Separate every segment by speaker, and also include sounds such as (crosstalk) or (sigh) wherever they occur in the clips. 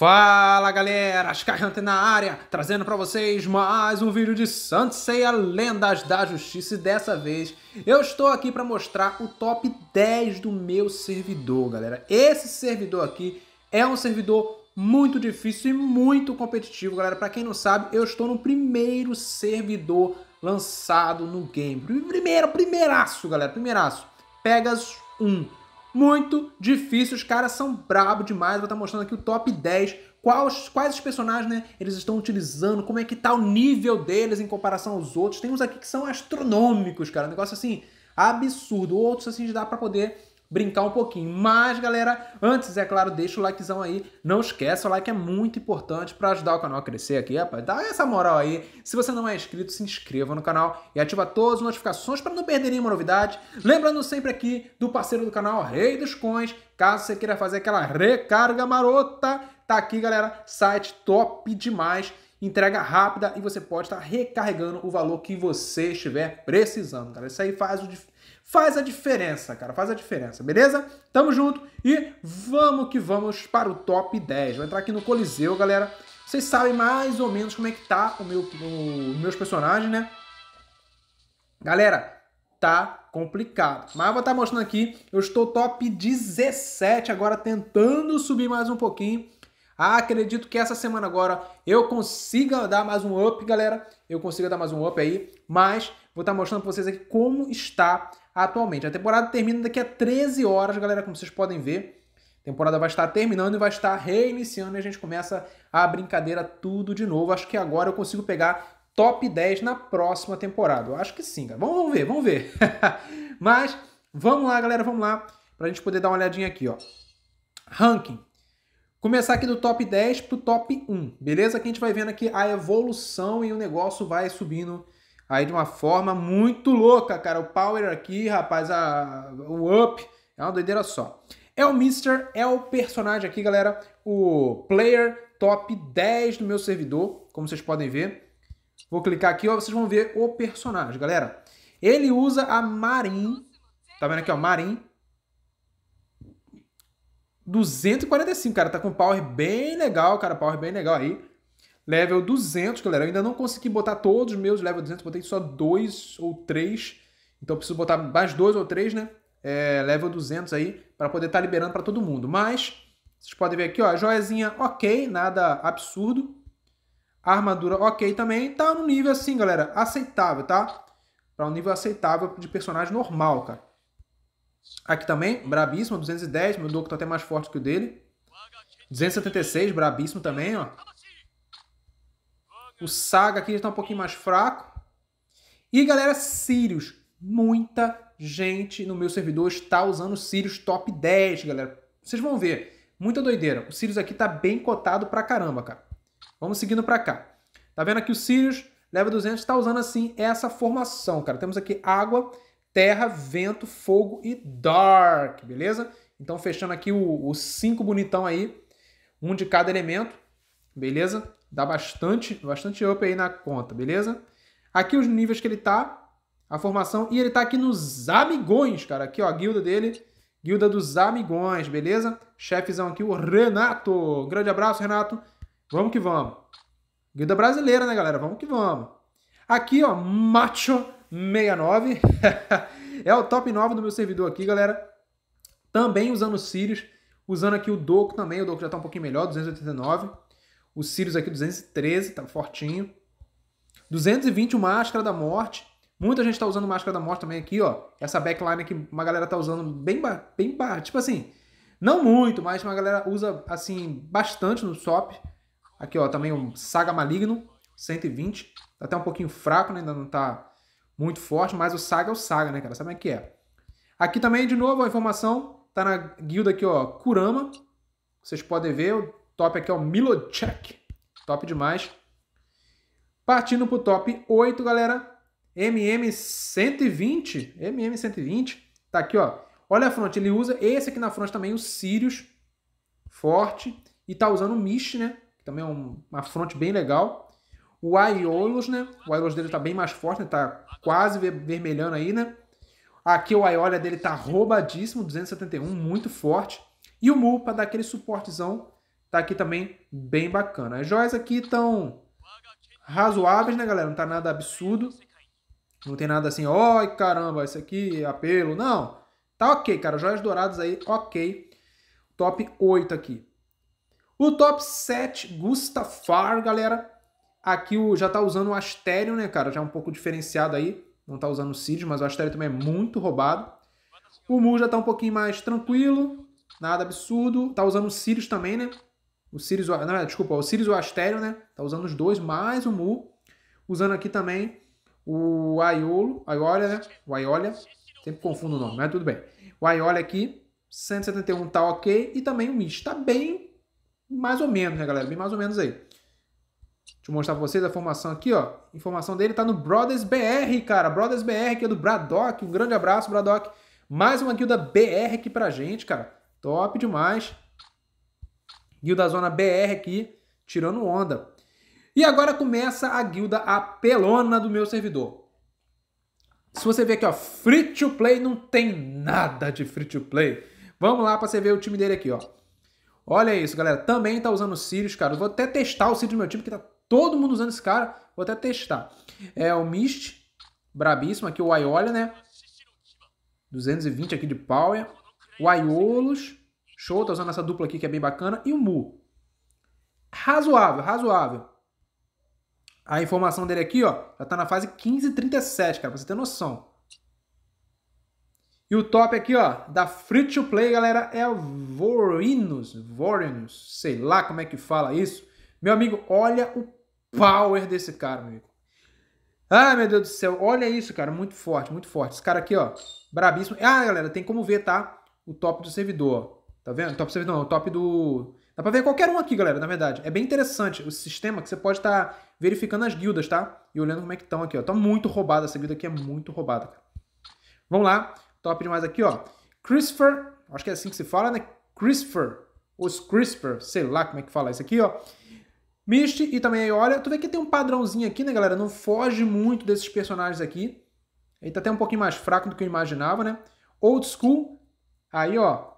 Speaker 1: Fala galera, Hunter na área, trazendo para vocês mais um vídeo de Sanseia Lendas da Justiça e dessa vez eu estou aqui para mostrar o top 10 do meu servidor, galera. Esse servidor aqui é um servidor muito difícil e muito competitivo, galera. Para quem não sabe, eu estou no primeiro servidor lançado no game. Primeiro, primeiraço, galera, primeiraço. Pegasus 1 muito difícil. Os caras são brabo demais. Vou estar tá mostrando aqui o top 10. Quais, quais os personagens né, eles estão utilizando, como é que tá o nível deles em comparação aos outros. Tem uns aqui que são astronômicos, cara. Um negócio assim, absurdo. Outros assim, dá para poder brincar um pouquinho. Mas, galera, antes, é claro, deixa o likezão aí. Não esquece, o like é muito importante para ajudar o canal a crescer aqui, rapaz. Dá essa moral aí. Se você não é inscrito, se inscreva no canal e ativa todas as notificações para não perder nenhuma novidade. Lembrando sempre aqui do parceiro do canal, Rei dos Coins. Caso você queira fazer aquela recarga marota, tá aqui, galera. Site top demais entrega rápida e você pode estar recarregando o valor que você estiver precisando, cara. Isso aí faz o, faz a diferença, cara, faz a diferença, beleza? Tamo junto e vamos que vamos para o top 10. Vou entrar aqui no Coliseu, galera. Vocês sabem mais ou menos como é que tá o meu, o, meus personagens, né? Galera, tá complicado. Mas eu vou estar tá mostrando aqui, eu estou top 17 agora, tentando subir mais um pouquinho. Ah, acredito que essa semana agora eu consiga dar mais um up, galera. Eu consiga dar mais um up aí, mas vou estar tá mostrando para vocês aqui como está atualmente. A temporada termina daqui a 13 horas, galera, como vocês podem ver. A temporada vai estar terminando e vai estar reiniciando e a gente começa a brincadeira tudo de novo. Acho que agora eu consigo pegar top 10 na próxima temporada. Eu acho que sim, cara. Vamos, vamos ver, vamos ver. (laughs) Mas vamos lá, galera, vamos lá para a gente poder dar uma olhadinha aqui, ó. Ranking. Começar aqui do top 10 pro top 1, beleza? Aqui a gente vai vendo aqui a evolução e o negócio vai subindo aí de uma forma muito louca, cara. O power aqui, rapaz, a, o up, é uma doideira só. É o Mister, é o personagem aqui, galera, o player top 10 do meu servidor, como vocês podem ver. Vou clicar aqui, ó, vocês vão ver o personagem, galera. Ele usa a Marin, tá vendo aqui, ó, Marin. 245, cara, tá com power bem legal, cara, power bem legal aí level 200, galera. Eu ainda não consegui botar todos os meus level 200, botei só dois ou três. Então preciso botar mais dois ou três, né? É, level 200 aí, para poder estar tá liberando para todo mundo. Mas, vocês podem ver aqui, ó, joiazinha ok, nada absurdo. Armadura ok também, tá no nível assim, galera, aceitável, tá? Para tá um nível aceitável de personagem normal, cara. Aqui também, brabíssimo, 210, meu Doctor tá até mais forte que o dele. 276, brabíssimo também, ó. O Saga aqui já está um pouquinho mais fraco. E galera, Sirius. Muita gente no meu servidor está usando o Sirius top 10, galera. Vocês vão ver. Muita doideira. O Sirius aqui está bem cotado pra caramba, cara. Vamos seguindo pra cá. Tá vendo aqui o Sirius? leva 200 está usando assim essa formação, cara. Temos aqui água, terra, vento, fogo e dark, beleza? Então fechando aqui os cinco bonitão aí, um de cada elemento, beleza? Dá bastante, bastante up aí na conta, beleza? Aqui os níveis que ele tá, a formação. E ele tá aqui nos amigões, cara. Aqui, ó, a guilda dele. Guilda dos amigões, beleza? Chefezão aqui, o Renato. Grande abraço, Renato. Vamos que vamos. Guilda brasileira, né, galera? Vamos que vamos. Aqui, ó, Macho 69. (laughs) é o top 9 do meu servidor aqui, galera. Também usando o Sirius. Usando aqui o Doku também. O Doku já tá um pouquinho melhor, 289. O Sirius aqui, 213, tá fortinho. 220, o Máscara da Morte. Muita gente tá usando Máscara da Morte também aqui, ó. Essa backline aqui, uma galera tá usando bem, bem tipo assim, não muito, mas uma galera usa, assim, bastante no SOP. Aqui, ó, também um Saga Maligno, 120. Tá até um pouquinho fraco, né? Ainda não tá muito forte, mas o Saga é o Saga, né, cara? Sabe como é que é? Aqui também, de novo, a informação tá na guilda aqui, ó, Kurama. Vocês podem ver, Top aqui é o Milocek. Top demais. Partindo pro top 8, galera. MM120. MM120. Tá aqui, ó. Olha a fronte. Ele usa esse aqui na fronte também, o Sirius. Forte. E tá usando o Mish, né? também é uma fronte bem legal. O Aiolos, né? O Aiolos dele tá bem mais forte, né? Tá quase vermelhando aí, né? Aqui o Aiolia dele tá roubadíssimo, 271, muito forte. E o Mu para dar aquele suportezão Tá aqui também bem bacana. As joias aqui estão razoáveis, né, galera? Não tá nada absurdo. Não tem nada assim, ó, caramba, isso aqui é apelo. Não. Tá ok, cara. Joias douradas aí, ok. Top 8 aqui. O top 7, Gustafar, galera. Aqui o, já tá usando o Astério, né, cara? Já é um pouco diferenciado aí. Não tá usando o Cid, mas o Astério também é muito roubado. O Mu já tá um pouquinho mais tranquilo. Nada absurdo. Tá usando o Sirius também, né? O Sirius, não, desculpa, o Sirius e o Astério, né? Tá usando os dois, mais o Mu. Usando aqui também o Aiolo, Aiolia, né? O Aiolia. Sempre confundo o nome, mas tudo bem. O Aiolia aqui, 171 tá ok. E também o Mist tá bem mais ou menos, né, galera? Bem mais ou menos aí. Deixa eu mostrar pra vocês a formação aqui, ó. informação dele tá no Brothers BR, cara. Brothers BR, que é do Bradock. Um grande abraço, Bradock. Mais uma guilda BR aqui pra gente, cara. Top demais. Guilda Zona BR aqui, tirando onda. E agora começa a guilda apelona do meu servidor. Se você ver aqui, ó, free to play não tem nada de free to play. Vamos lá para você ver o time dele aqui, ó. Olha isso, galera. Também tá usando o Sirius, cara. Eu vou até testar o Sirius do meu time, que tá todo mundo usando esse cara. Vou até testar. É o Mist, brabíssimo. Aqui o Aiolia, né? 220 aqui de power. O Aiolos. Show, tá usando essa dupla aqui que é bem bacana. E o Mu. Razoável, razoável. A informação dele aqui, ó, já tá na fase 15,37, cara, pra você ter noção. E o top aqui, ó, da Free to Play, galera, é o Vorinus. Vorinus, sei lá como é que fala isso. Meu amigo, olha o power desse cara, meu amigo. Ah, meu Deus do céu, olha isso, cara, muito forte, muito forte. Esse cara aqui, ó, brabíssimo. Ah, galera, tem como ver, tá? O top do servidor, ó. Tá vendo? Top então, Service não, é o top do. Dá pra ver qualquer um aqui, galera, na verdade. É bem interessante o sistema que você pode estar tá verificando as guildas, tá? E olhando como é que estão aqui, ó. Tá muito roubada, essa guilda aqui é muito roubada, cara. Vamos lá, top demais aqui, ó. Christopher, acho que é assim que se fala, né? Christopher, os Christopher sei lá como é que fala isso aqui, ó. Mist e também aí, olha, tu vê que tem um padrãozinho aqui, né, galera? Não foge muito desses personagens aqui. Ele tá até um pouquinho mais fraco do que eu imaginava, né? Old School, aí, ó,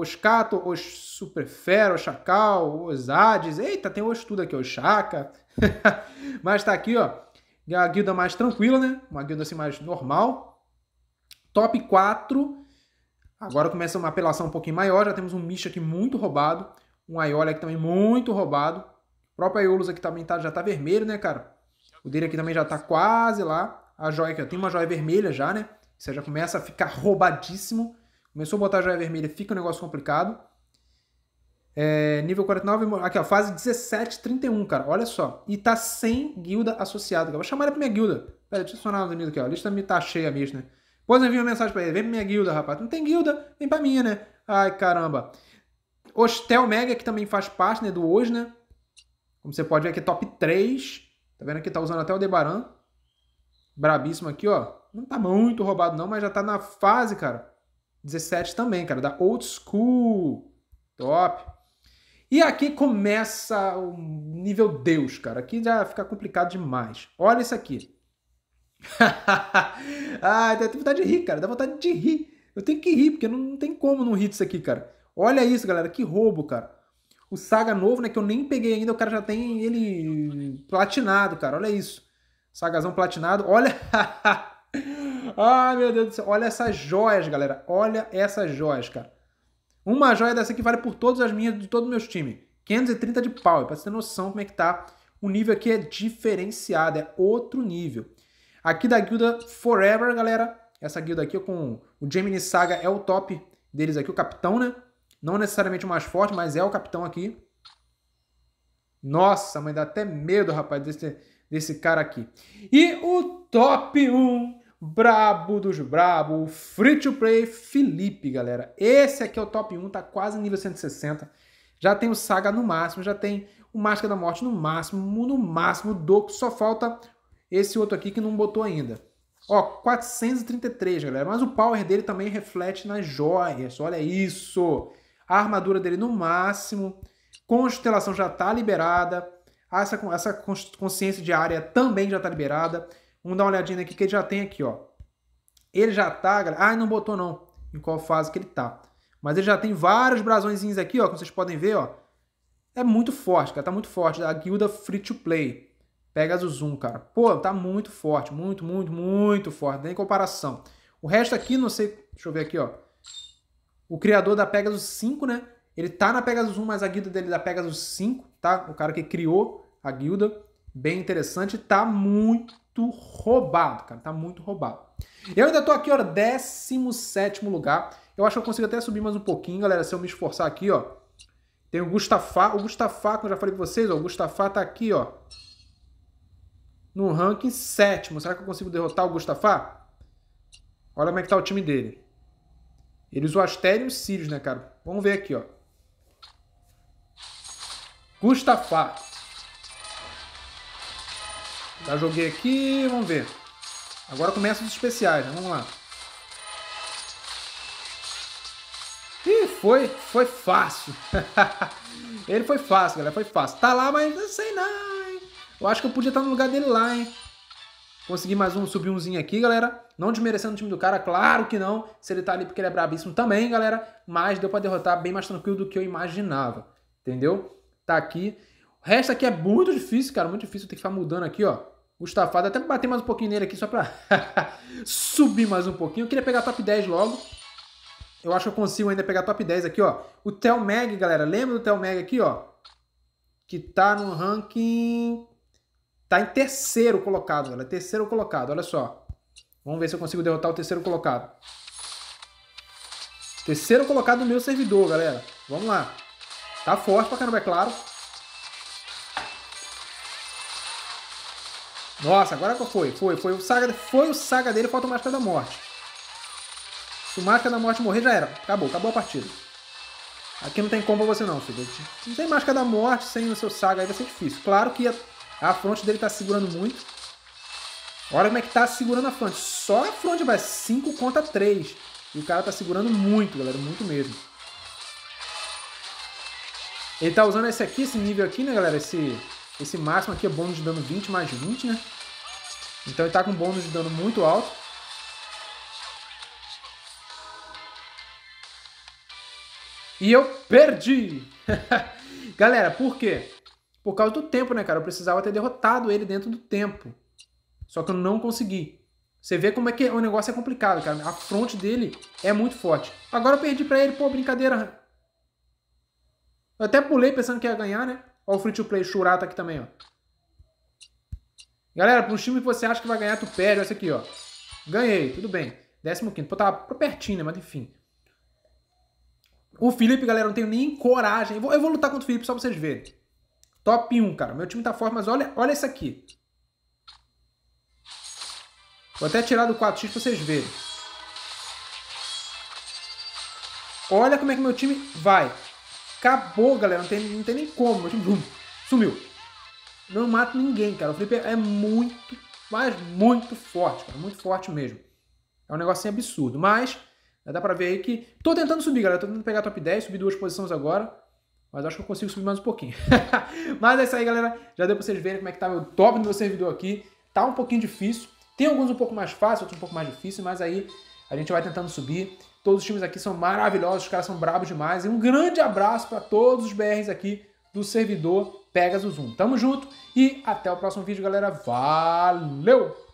Speaker 1: os cato, os superfero, o chacal, os Hades. Eita, tem os tudo aqui, o chaca. (laughs) Mas tá aqui, ó. É a guilda mais tranquila, né? Uma guilda assim mais normal. Top 4. Agora começa uma apelação um pouquinho maior. Já temos um Misha aqui muito roubado. Um Aiola aqui também muito roubado. O próprio Aiolus aqui também tá, já tá vermelho, né, cara? O dele aqui também já tá quase lá. A joia aqui, ó. Tem uma joia vermelha já, né? Você já começa a ficar roubadíssimo. Começou a botar joia vermelha, fica um negócio complicado. É, nível 49, aqui ó, fase 17, 31, cara, olha só. E tá sem guilda associada, cara. Vou chamar ele pra minha guilda. Pera, deixa eu adicionar o unido aqui, ó. A lista me tá cheia mesmo, né? Depois envia uma mensagem pra ele. Vem pra minha guilda, rapaz. Não tem guilda, vem pra minha, né? Ai, caramba. Hostel Mega, que também faz parte, né, do hoje, né? Como você pode ver aqui, top 3. Tá vendo que tá usando até o Debaran. Brabíssimo aqui, ó. Não tá muito roubado não, mas já tá na fase, cara. 17 também, cara, da Old School. Top. E aqui começa o nível Deus, cara. Aqui já fica complicado demais. Olha isso aqui. ah, (laughs) dá vontade de rir, cara. Dá vontade de rir. Eu tenho que rir, porque não, não tem como não rir disso aqui, cara. Olha isso, galera. Que roubo, cara. O Saga novo, né? Que eu nem peguei ainda. O cara já tem ele platinado, cara. Olha isso. Sagazão platinado. Olha. (laughs) Ai, meu Deus do céu. Olha essas joias, galera. Olha essas joias, cara. Uma joia dessa aqui vale por todas as minhas de todo o meu time. 530 de power, pra você ter noção como é que tá. O nível aqui é diferenciado, é outro nível. Aqui da guilda Forever, galera. Essa guilda aqui com o Gemini Saga é o top deles aqui, o capitão, né? Não necessariamente o mais forte, mas é o capitão aqui. Nossa, mãe, dá até medo, rapaz, desse, desse cara aqui. E o top 1 brabo dos brabo, o free to play Felipe, galera. Esse aqui é o top 1, tá quase nível 160. Já tem o Saga no máximo, já tem o Máscara da Morte no máximo, no máximo do só falta esse outro aqui que não botou ainda. Ó, 433, galera, mas o power dele também reflete nas joias. Olha isso. A armadura dele no máximo, constelação já tá liberada. Essa, essa consciência área também já tá liberada. Vamos dar uma olhadinha aqui que ele já tem aqui, ó. Ele já tá, galera. Ah, não botou não em qual fase que ele tá. Mas ele já tem vários brasõezinhos aqui, ó, como vocês podem ver, ó. É muito forte, cara, tá muito forte. A guilda Free to Play. Pegasus 1, cara. Pô, tá muito forte, muito, muito, muito forte, nem comparação. O resto aqui, não sei, deixa eu ver aqui, ó. O criador da Pegasus 5, né? Ele tá na Pegasus 1, mas a guilda dele é da Pegasus 5, tá? O cara que criou a guilda. Bem interessante, tá muito muito roubado, cara. Tá muito roubado. Eu ainda tô aqui, ó, 17 lugar. Eu acho que eu consigo até subir mais um pouquinho, galera, se eu me esforçar aqui, ó. Tem o Gustafá. O Gustafá, como eu já falei pra vocês, ó. O Gustafá tá aqui, ó. No ranking sétimo. Será que eu consigo derrotar o Gustafá? Olha como é que tá o time dele. Eles o Astério e o Sirius, né, cara? Vamos ver aqui, ó. Gustafá. Já joguei aqui, vamos ver. Agora começa os especiais, né? Vamos lá. Ih, foi, foi fácil. (laughs) Ele foi fácil, galera, foi fácil. Tá lá, mas não sei não, hein? Eu acho que eu podia estar no lugar dele lá, hein? Consegui mais um, subir umzinho aqui, galera. Não desmerecendo o time do cara, claro que não. Se ele tá ali porque ele é brabíssimo também, galera. Mas deu pra derrotar bem mais tranquilo do que eu imaginava. Entendeu? Tá aqui resto aqui é muito difícil, cara. Muito difícil. Tem que ficar mudando aqui, ó. Gustafado. Até bater mais um pouquinho nele aqui só pra (laughs) subir mais um pouquinho. Eu queria pegar top 10 logo. Eu acho que eu consigo ainda pegar top 10 aqui, ó. O Telmeg, galera. Lembra do Telmeg aqui, ó? Que tá no ranking... Tá em terceiro colocado, galera. Terceiro colocado, olha só. Vamos ver se eu consigo derrotar o terceiro colocado. Terceiro colocado no meu servidor, galera. Vamos lá. Tá forte pra caramba, é claro. Nossa, agora qual foi? Foi, foi o saga, foi o saga dele, falta o Máscara da Morte. Se o Máscara da Morte morrer, já era. Acabou, acabou a partida. Aqui não tem como pra você não, filho. Não tem Máscara da Morte sem o seu saga, aí vai ser difícil. Claro que a, a fronte dele tá segurando muito. Olha como é que tá segurando a fronte. Só a fronte vai 5 contra 3. E o cara tá segurando muito, galera, muito mesmo. Ele tá usando esse aqui, esse nível aqui, né, galera? Esse esse máximo aqui é bônus de dano 20 mais 20, né? Então ele tá com bônus de dano muito alto. E eu perdi! (laughs) Galera, por quê? Por causa do tempo, né, cara? Eu precisava ter derrotado ele dentro do tempo. Só que eu não consegui. Você vê como é que é, o negócio é complicado, cara. A fronte dele é muito forte. Agora eu perdi pra ele, pô, brincadeira. Eu até pulei pensando que ia ganhar, né? Olha o free to play, Shura tá aqui também, ó. Galera, pro time que você acha que vai ganhar, tu perde. Olha esse aqui, ó. Ganhei, tudo bem. 15. Pô, tava tá pertinho, né? Mas enfim. O Felipe, galera, eu não tenho nem coragem. Eu vou, eu vou, lutar contra o Felipe só pra vocês verem. Top 1, cara. Meu time tá forte, mas olha, olha esse aqui. Vou até tirar do 4x pra vocês verem. Olha como é que meu time vai. Acabou, galera. Não tem, não tem nem como. Meu time bum, sumiu. Não mata ninguém, cara. O Flipper é muito, mas muito forte, cara. Muito forte mesmo. É um negócio assim absurdo. Mas né, dá pra ver aí que. Tô tentando subir, galera. Tô tentando pegar top 10, subir duas posições agora. Mas acho que eu consigo subir mais um pouquinho. (laughs) mas é isso aí, galera. Já deu pra vocês verem como é que tá meu top do meu servidor aqui. Tá um pouquinho difícil. Tem alguns um pouco mais fáceis, outros um pouco mais difíceis, mas aí a gente vai tentando subir. Todos os times aqui são maravilhosos, os caras são bravos demais. E um grande abraço para todos os BRs aqui do servidor Pegasus 1. Tamo junto e até o próximo vídeo, galera. Valeu!